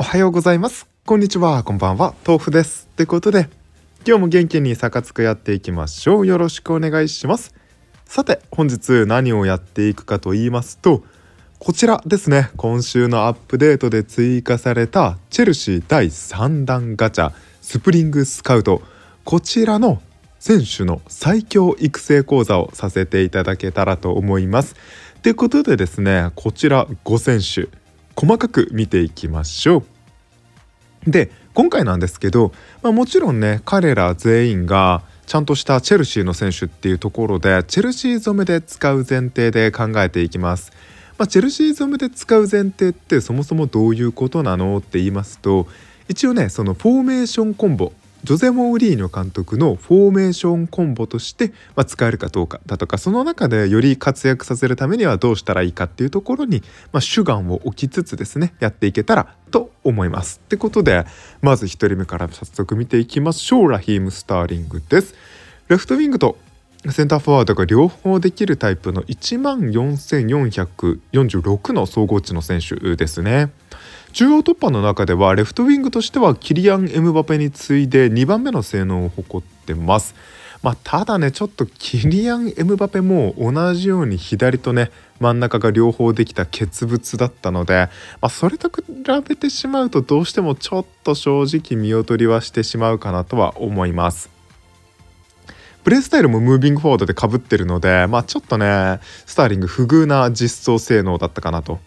おはようございます。こんにちは。こんばんは。豆腐です。ってことで、今日も元気にサカツクやっていきましょう。よろしくお願いします。さて、本日何をやっていくかと言いますと、こちらですね。今週のアップデートで追加されたチェルシー第3弾ガチャ、スプリングスカウト。こちらの選手の最強育成講座をさせていただけたらと思います。ということでですね、こちら5選手。細かく見ていきましょう。で今回なんですけど、まあ、もちろんね彼ら全員がちゃんとしたチェルシーの選手っていうところでチェルシー染めで使う前提で考えていきます。まあ、チェルシー染めで使う前提ってそもそもどういうことなのって言いますと一応ねそのフォーメーションコンボジョゼ・モーリーニョ監督のフォーメーションコンボとして、ま使えるかどうかだとかその中でより活躍させるためにはどうしたらいいかっていうところに、まあ、主眼を置きつつですねやっていけたらと思います。ってことでまず1人目から早速見ていきましょうラヒーム・スターリングです。レフトウィングとセンターフォワードが両方できるタイプの1万4446の総合値の選手ですね。中央突破の中ではレフトウィングとしてはキリアン・エムバペに次いで2番目の性能を誇ってます。まあ、ただねちょっとキリアン・エムバペも同じように左とね真ん中が両方できた欠物だったので、まあ、それと比べてしまうとどうしてもちょっと正直見劣りはしてしまうかなとは思います。プレースタイルもムービングフォワードでかぶってるので、まあ、ちょっとねスターリング不遇な実装性能だったかなと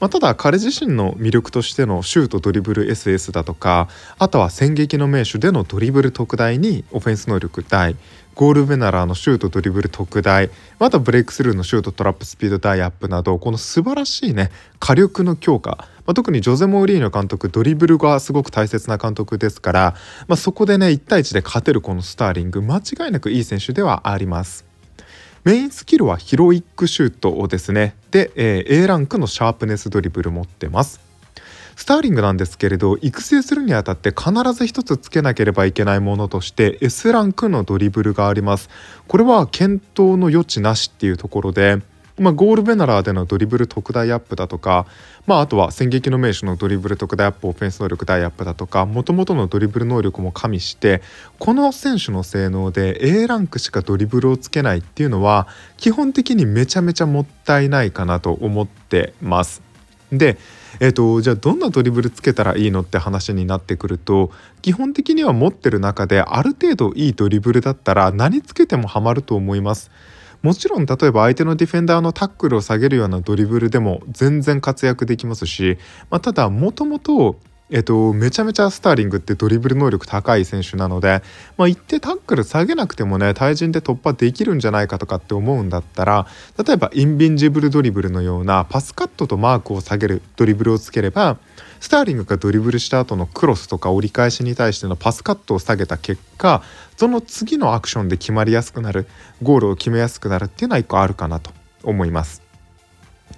まあ、ただ彼自身の魅力としてのシュートドリブル SS だとかあとは戦撃の名手でのドリブル特大にオフェンス能力大ゴールベナラーのシュートドリブル特大またブレイクスルーのシュートトラップスピード大アップなどこの素晴らしいね火力の強化、まあ、特にジョゼ・モーリーの監督ドリブルがすごく大切な監督ですから、まあ、そこでね1対1で勝てるこのスターリング間違いなくいい選手ではあります。メインスキルはヒロイックシュートをですねで、えー、A ランクのシャープネスドリブル持ってますスターリングなんですけれど育成するにあたって必ず一つつけなければいけないものとして S ランクのドリブルがありますこれは検討の余地なしっていうところでまあ、ゴールベナラーでのドリブル特大アップだとか、まあ、あとは戦撃の名手のドリブル特大アップオフェンス能力大アップだとかもともとのドリブル能力も加味してこの選手の性能で A ランクしかドリブルをつけないっていうのは基本的にめちゃめちゃもったいないかなと思ってます。で、えーと、とじゃあどんなドリブルつけたらいいのって話になってくると基本的には持ってる中である程度いいドリブルだったら何つけてもハマると思います。もちろん例えば相手のディフェンダーのタックルを下げるようなドリブルでも全然活躍できますし、まあ、ただもともとえっと、めちゃめちゃスターリングってドリブル能力高い選手なので、まあ、行ってタックル下げなくてもね対人で突破できるんじゃないかとかって思うんだったら例えばインビンジブルドリブルのようなパスカットとマークを下げるドリブルをつければスターリングがドリブルした後のクロスとか折り返しに対してのパスカットを下げた結果その次のアクションで決まりやすくなるゴールを決めやすくなるっていうのは一個あるかなと思います。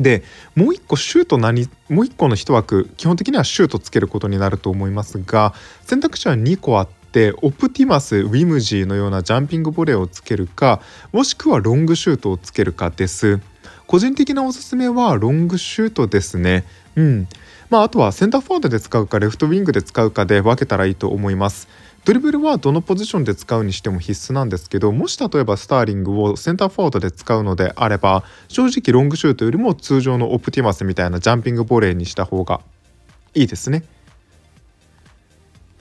でもう一個シュート何もう一個の1枠基本的にはシュートつけることになると思いますが選択肢は2個あってっオプティマスウィムジーのようなジャンピングボレーをつけるかもしくはロングシュートをつけるかです個人的なおすすめはロングシュートですねうんまああとはセンターフォワードで使うかレフトウィングで使うかで分けたらいいと思いますドリブルはどのポジションで使うにしても必須なんですけどもし例えばスターリングをセンターフォワードで使うのであれば正直ロングシュートよりも通常のオプティマスみたいなジャンピングボレーにした方がいいですね。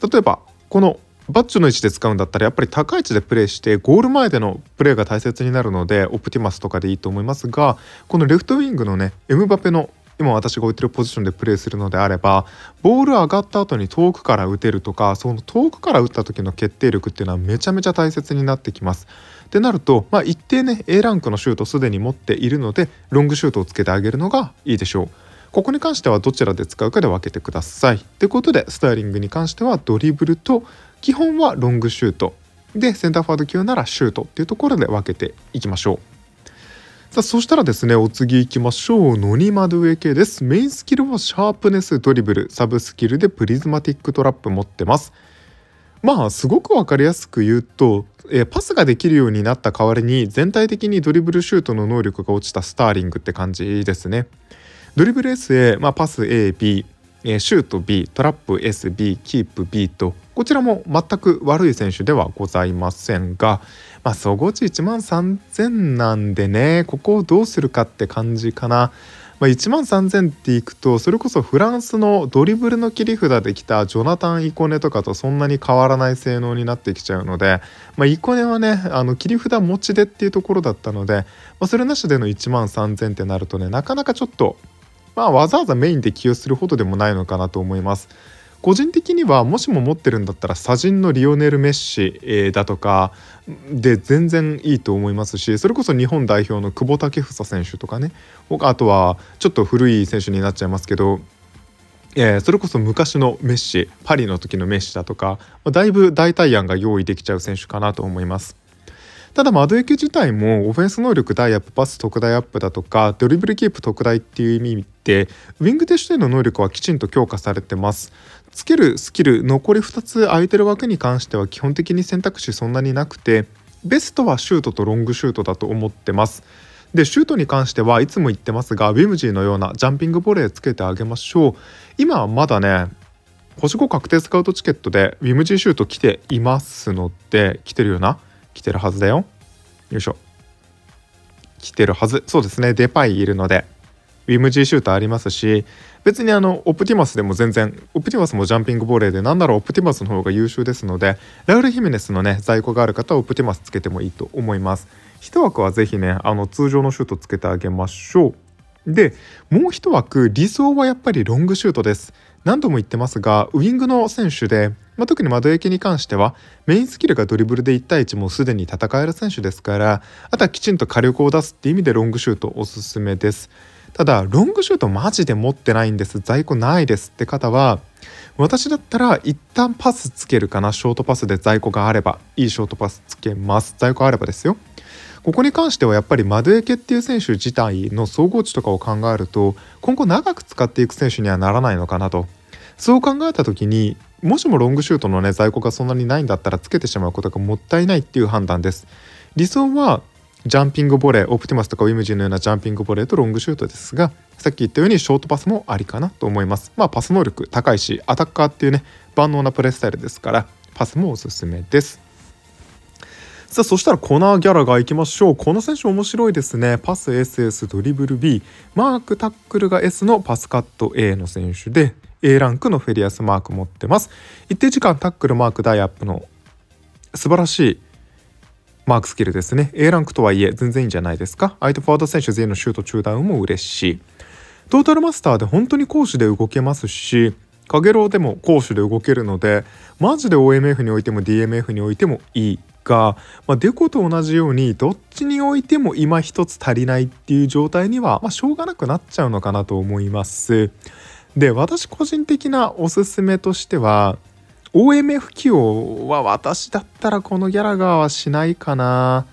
例えばこのバッチの位置で使うんだったらやっぱり高い位置でプレーしてゴール前でのプレーが大切になるのでオプティマスとかでいいと思いますがこのレフトウィングのねエムバペの今私が置いてるポジションでプレーするのであればボール上がった後に遠くから打てるとかその遠くから打った時の決定力っていうのはめちゃめちゃ大切になってきます。ってなると、まあ、一定ね A ランクのシュートすでに持っているのでロングシュートをつけてあげるのがいいでしょう。ここに関してはどちらで使うかで分けてください。ってことでスタイリングに関してはドリブルと基本はロングシュートでセンターフォワード級ならシュートっていうところで分けていきましょう。さあそしたらですねお次行きましょうノニマドウエ系ですメインスキルはシャープネスドリブルサブスキルでプリズマティックトラップ持ってますまあすごくわかりやすく言うとえパスができるようになった代わりに全体的にドリブルシュートの能力が落ちたスターリングって感じですねドリブル SA、まあ、パス AB シュート B トラップ SB キープ B とこちらも全く悪い選手ではございませんがまあ、総合値1万3000なんでね、ここをどうするかって感じかな。まあ、1万3000っていくとそれこそフランスのドリブルの切り札できたジョナタン・イコネとかとそんなに変わらない性能になってきちゃうので、まあ、イコネはねあの切り札持ちでっていうところだったので、まあ、それなしでの1万3000ってなるとねなかなかちょっと、まあ、わざわざメインで起用するほどでもないのかなと思います。個人的にはもしも持ってるんだったら砂人のリオネル・メッシだとかで全然いいと思いますしそれこそ日本代表の久保建英選手とかねあとはちょっと古い選手になっちゃいますけどえー、それこそ昔のメッシパリの時のメッシだとか、まあ、だいぶ代替案が用意できちゃう選手かなと思います。ただ、窓ド自体もオフェンス能力大アップ、パス特大アップだとか、ドリブルキープ特大っていう意味で、ウィングとしての能力はきちんと強化されてます。つけるスキル残り2つ空いてる枠に関しては基本的に選択肢そんなになくてベストはシュートとロングシュートだと思ってます。でシュートに関してはいつも言ってますがウィムジーのようなジャンピングボレーつけてあげましょう今はまだね星5確定スカウトチケットでウィムジーシュート来ていますので来てるよな来てるはずだよよいしょ来てるはずそうですねデパイいるのでウィムジーシューターありますし別にあのオプティマスでも全然オプティマスもジャンピングボレーで何ならオプティマスの方が優秀ですのでラウル・ヒメネスのね在庫がある方はオプティマスつけてもいいと思います1枠はぜひねあの通常のシュートつけてあげましょうでもう1枠理想はやっぱりロングシュートです何度も言ってますがウイングの選手で、まあ、特に窓きに関してはメインスキルがドリブルで1対1もすでに戦える選手ですからあとはきちんと火力を出すって意味でロングシュートおすすめですただロングシュートマジで持ってないんです在庫ないですって方は私だったら一旦パスつけるかなショートパスで在庫があればいいショートパスつけます在庫あればですよここに関してはやっぱりマドエケっていう選手自体の総合値とかを考えると今後長く使っていく選手にはならないのかなとそう考えた時にもしもロングシュートのね在庫がそんなにないんだったらつけてしまうことがもったいないっていう判断です理想はジャンピングボレーオプティマスとかウィムジンのようなジャンピングボレーとロングシュートですがさっき言ったようにショートパスもありかなと思いますまあパス能力高いしアタッカーっていうね万能なプレースタイルですからパスもおすすめですさあそしたらコナー・ギャラがいきましょうこの選手面白いですねパス SS ドリブル B マークタックルが S のパスカット A の選手で A ランクのフェリアスマーク持ってます一定時間タックルマークダイアップの素晴らしいマークスキルですね A ランクとはいえ全然いいんじゃないですか相手フォワード選手全員のシュート中断も嬉しいトータルマスターで本当に攻守で動けますしかげろうでも攻守で動けるのでマジで OMF においても DMF においてもいいが、まあ、デコと同じようにどっちにおいても今一つ足りないっていう状態には、まあ、しょうがなくなっちゃうのかなと思います。で私個人的なおすすめとしては OMF 起用は私だったらこのギャラガーはしないかな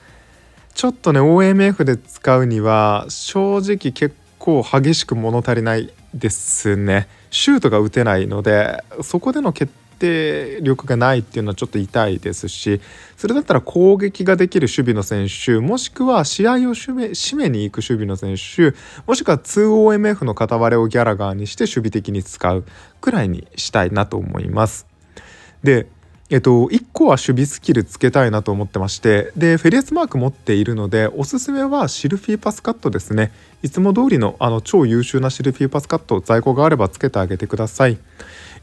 ちょっとね OMF で使うには正直結構激しく物足りないですねシュートが打てないのでそこでの決定力がないっていうのはちょっと痛いですしそれだったら攻撃ができる守備の選手もしくは試合を締めに行く守備の選手もしくは 2OMF の片割れをギャラガーにして守備的に使うくらいにしたいなと思います。でえっと、1個は守備スキルつけたいなと思ってましてでフェリアスマーク持っているのでおすすめはシルフィーパスカットですねいつも通りのあの超優秀なシルフィーパスカット在庫があればつけてあげてください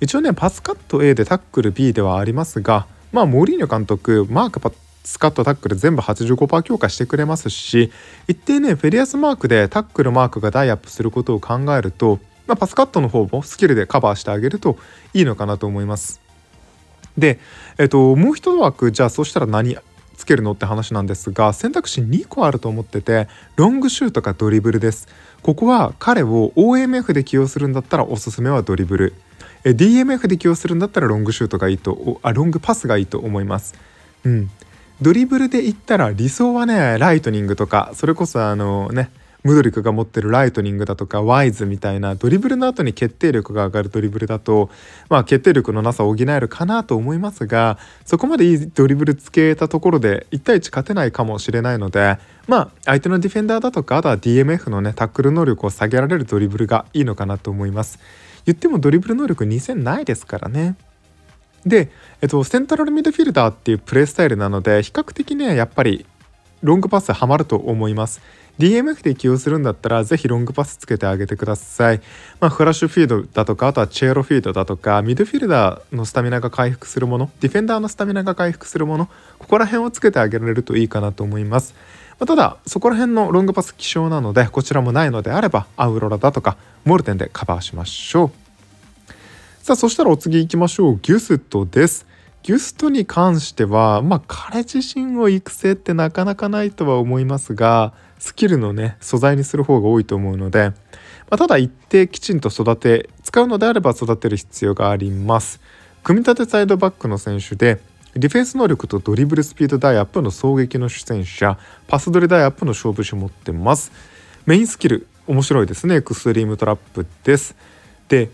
一応ねパスカット A でタックル B ではありますがまあモーリーニョ監督マークパスカットタックル全部85%強化してくれますし一定ねフェリアスマークでタックルマークがダイアップすることを考えると、まあ、パスカットの方もスキルでカバーしてあげるといいのかなと思いますで、えっと、もう一枠じゃあそしたら何つけるのって話なんですが選択肢2個あると思っててロングシュートかドリブルですここは彼を OMF で起用するんだったらおすすめはドリブル DMF で起用するんだったらロングシュートがいいとあロングパスがいいと思います、うん、ドリブルでいったら理想はねライトニングとかそれこそあのねムドリクが持ってるライトニングだとかワイズみたいなドリブルの後に決定力が上がるドリブルだと、まあ、決定力のなさを補えるかなと思いますがそこまでいいドリブルつけたところで1対1勝てないかもしれないので、まあ、相手のディフェンダーだとかあとは DMF のねタックル能力を下げられるドリブルがいいのかなと思います。言ってもドリブル能力2000ないですからね。で、えっと、セントラルミッドフィルダーっていうプレースタイルなので比較的ねやっぱりロングパスはまると思います。DMF で起用するんだったら、ぜひロングパスつけてあげてください。まあ、フラッシュフィードだとか、あとはチェロフィードだとか、ミッドフィルダーのスタミナが回復するもの、ディフェンダーのスタミナが回復するもの、ここら辺をつけてあげられるといいかなと思います。まあ、ただ、そこら辺のロングパス希少なので、こちらもないのであれば、アウロラだとか、モルテンでカバーしましょう。さあ、そしたらお次行きましょう。ギュストです。ギュストに関しては、まあ、彼自身を育成ってなかなかないとは思いますが、スキルのね素材にする方が多いと思うので、まあ、ただ一定きちんと育て使うのであれば育てる必要があります組み立てサイドバックの選手でディフェンス能力とドリブルスピードダイアップの衝撃の主戦者パス取りイアップの勝負手持ってますメインスキル面白いですねエクストリームトラップですで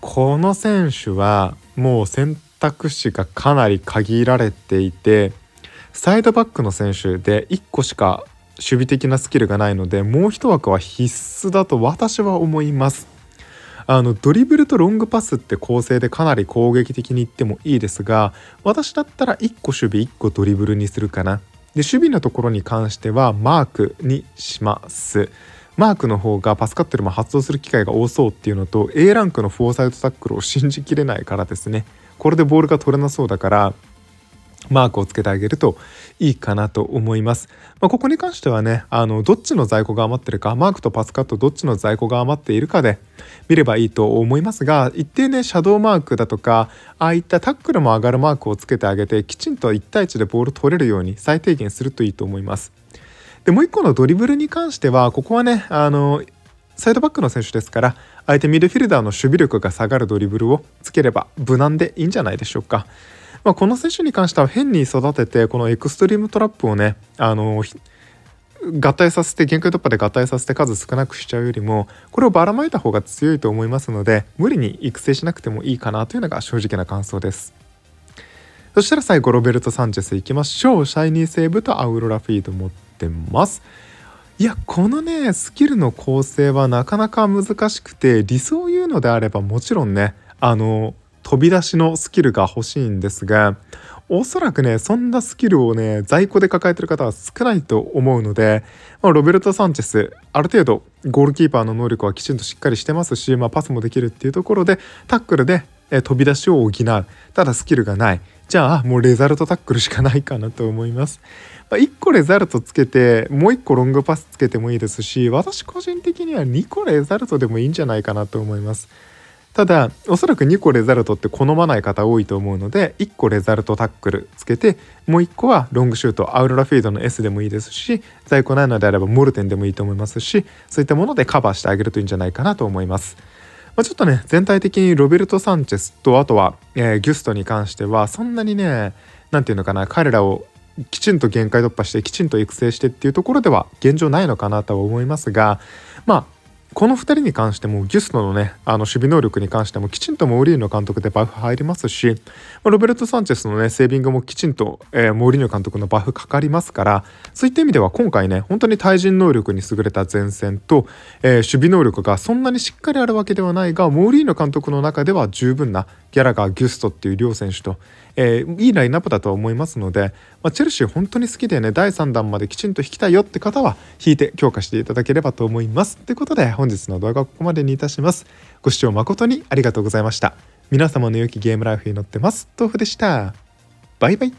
この選手はもう選択肢がかなり限られていてサイドバックの選手で1個しか守備的なスキルがないのでもう一枠は必須だと私は思いますあのドリブルとロングパスって構成でかなり攻撃的にいってもいいですが私だったら1個守備1個ドリブルにするかなで守備のところに関してはマークにしますマークの方がパスカットよりも発動する機会が多そうっていうのと A ランクのフォーサイトタックルを信じきれないからですねこれでボールが取れなそうだからマークをつけてあげるといいかなと思います。まあ、ここに関してはね、あの、どっちの在庫が余ってるか、マークとパスカットどっちの在庫が余っているかで見ればいいと思いますが、一定ね、シャドーマークだとか、ああいったタックルも上がるマークをつけてあげて、きちんと1対1でボール取れるように最低限するといいと思います。で、もう一個のドリブルに関しては、ここはね、あの、サイドバックの選手ですから相手ミルフィルダーの守備力が下がるドリブルをつければ無難でいいんじゃないでしょうか。まあ、この選手に関しては変に育ててこのエクストリームトラップをねあの合体させて限界突破で合体させて数少なくしちゃうよりもこれをばらまいた方が強いと思いますので無理に育成しなくてもいいかなというのが正直な感想ですそしたら最後ロベルト・サンチェスいきましょうシャイニーセーブとアウロラフィード持ってますいやこのねスキルの構成はなかなか難しくて理想を言うのであればもちろんねあの飛び出しのスキルが欲しいんですがおそらくねそんなスキルをね在庫で抱えてる方は少ないと思うので、まあ、ロベルト・サンチェスある程度ゴールキーパーの能力はきちんとしっかりしてますし、まあ、パスもできるっていうところでタックルで飛び出しを補うただスキルがないじゃあもうレザルトタックルしかないかなと思います。ま1個レザルトつけてもう1個ロングパスつけてもいいですし私個人的には2個レザルトでもいいんじゃないかなと思います。ただおそらく2個レザルトって好まない方多いと思うので1個レザルトタックルつけてもう1個はロングシュートアウロラフィードの S でもいいですし在庫ないのであればモルテンでもいいと思いますしそういったものでカバーしてあげるといいんじゃないかなと思います。まあ、ちょっとね、全体的にロベルト・サンチェスと、あとは、えー、ギュストに関しては、そんなにね、何て言うのかな、彼らをきちんと限界突破して、きちんと育成してっていうところでは現状ないのかなとは思いますが、まあ、この2人に関してもギュストのねあの守備能力に関してもきちんとモーリーニョ監督でバフ入りますしロベルト・サンチェスのねセービングもきちんと、えー、モーリーニョ監督のバフかかりますからそういった意味では今回ね本当に対人能力に優れた前線と、えー、守備能力がそんなにしっかりあるわけではないがモーリーニョ監督の中では十分なギャラガー、ギュストっていう両選手と、えー、いいラインナップだとは思いますので、まあ、チェルシー本当に好きでね、第3弾まできちんと引きたいよって方は、引いて強化していただければと思います。ということで、本日の動画はここまでにいたします。ご視聴誠にありがとうございました。皆様の良きゲームライフに乗ってます。豆腐でした。バイバイ。